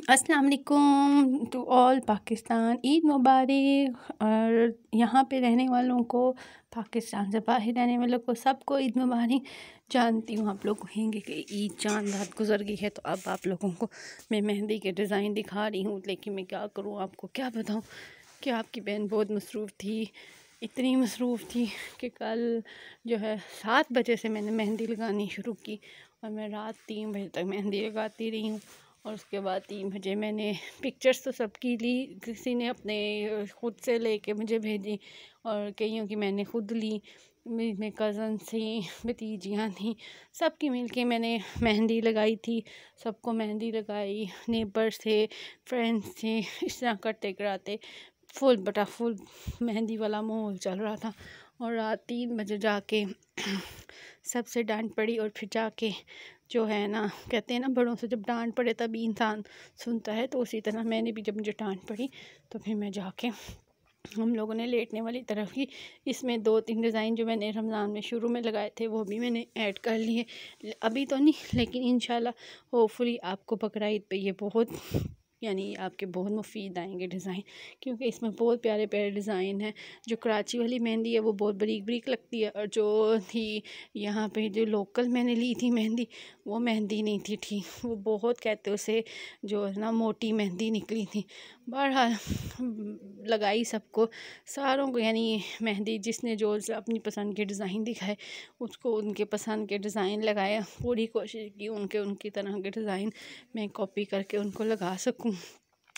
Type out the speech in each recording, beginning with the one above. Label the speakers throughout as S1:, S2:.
S1: वालेकुम to all Pakistan Eid मुबारक और यहाँ पे रहने वालों को पाकिस्तान से बाहर रहने वालों को सबको ईद मुबारक जानती हूँ आप लोग कहेंगे कि ईद चांद रात गुजर गई है तो अब आप लोगों को मैं मेहंदी के डिज़ाइन दिखा रही हूँ लेकिन मैं क्या करूँ आपको क्या बताऊँ कि आपकी बहन बहुत मसरूफ़ थी इतनी मसरूफ़ थी कि कल जो है सात बजे से मैंने मेहंदी लगानी शुरू की और मैं रात तीन बजे तक मेहंदी लगाती रही हूँ और उसके बाद तीन बजे मैंने पिक्चर्स तो सबकी ली किसी ने अपने ख़ुद से लेके मुझे भेजी और कईयों की मैंने ख़ुद ली मेरे कज़न थी भतीजियाँ थीं सब की मिल के मैंने मेहंदी लगाई थी सबको मेहंदी लगाई नेबर्स थे फ्रेंड्स थे इस तरह करते कराते फुल बटा फुल मेहंदी वाला माहौल चल रहा था और रात तीन बजे जाके सबसे डांट पड़ी और फिर जाके जो है ना कहते हैं ना बड़ों से जब डांट पड़े तभी इंसान सुनता है तो उसी तरह मैंने भी जब मुझे डांट पड़ी तो फिर मैं जाके हम लोगों ने लेटने वाली तरफ की इसमें दो तीन डिज़ाइन जो मैंने रमज़ान में शुरू में लगाए थे वो भी मैंने ऐड कर लिए अभी तो नहीं लेकिन इन शाला होपफुली आपको बकर ईद पर ये बहुत यानी आपके बहुत मुफीद आएंगे डिज़ाइन क्योंकि इसमें बहुत प्यारे प्यारे डिज़ाइन हैं जो कराची वाली मेहंदी है वो बहुत बरीक बरीक लगती है और जो थी यहाँ पे जो लोकल मैंने ली थी मेहंदी वो मेहंदी नहीं थी ठीक वो बहुत कहते उसे जो है ना मोटी मेहंदी निकली थी बहरहाल लगाई सबको सारों को यानी मेहंदी जिसने जो अपनी पसंद के डिज़ाइन दिखाए उसको उनके पसंद के डिज़ाइन लगाया पूरी कोशिश की उनके उनकी तरह के डिज़ाइन मैं कॉपी करके उनको लगा सकूँ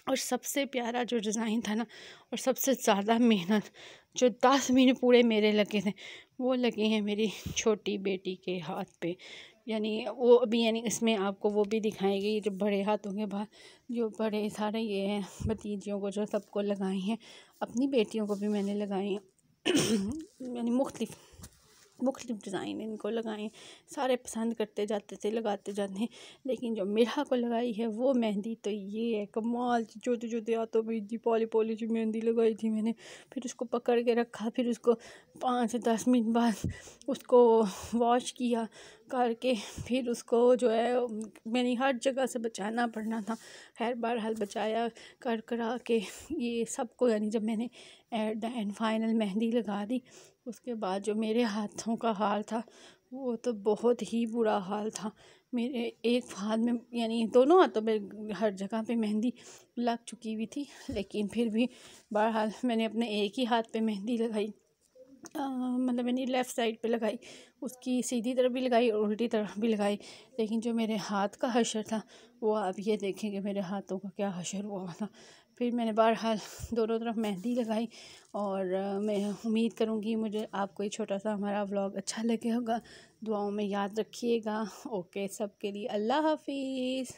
S1: और सबसे प्यारा जो डिज़ाइन था ना और सबसे ज़्यादा मेहनत जो दस महीने पूरे मेरे लगे थे वो लगे हैं मेरी छोटी बेटी के हाथ पे यानी वो अभी यानी इसमें आपको वो भी दिखाएगी जो बड़े हाथों के बाद जो बड़े सारे ये हैं भतीजियों को जो सबको लगाई हैं अपनी बेटियों को भी मैंने लगाई हैं यानी मुख्तफ मुख्तु डिज़ाइन इनको लगाएं सारे पसंद करते जाते थे लगाते जाते लेकिन जो मेरा को लगाई है वो मेहंदी तो ये है कमाल जोते जोते हाथों में इतनी पॉली पॉली सी मेहंदी लगाई थी मैंने फिर उसको पकड़ के रखा फिर उसको पाँच से दस मिनट बाद उसको वॉश किया करके फिर उसको जो है मैंने हर जगह से बचाना पड़ना था खैर बहरहाल बचाया कर करा के ये सबको यानी जब मैंने at the end final mehndi लगा दी उसके बाद जो मेरे हाथों का हाल था वो तो बहुत ही बुरा हाल था मेरे एक हाथ में यानी दोनों हाथों में हर जगह पे मेहंदी लग चुकी हुई थी लेकिन फिर भी बहरहाल मैंने अपने एक ही हाथ पे मेहंदी लगाई मतलब मैंने लेफ़्ट साइड पे लगाई उसकी सीधी तरफ भी लगाई और उल्टी तरफ भी लगाई लेकिन जो मेरे हाथ का हशर था वो आप ये देखेंगे मेरे हाथों का क्या हशर हुआ था फिर मैंने बहरहाल दोनों तरफ मेहंदी लगाई और मैं उम्मीद करूँगी मुझे आपको एक छोटा सा हमारा व्लॉग अच्छा लगे होगा दुआओं में याद रखिएगा ओके सब के लिए अल्लाह हाफिज़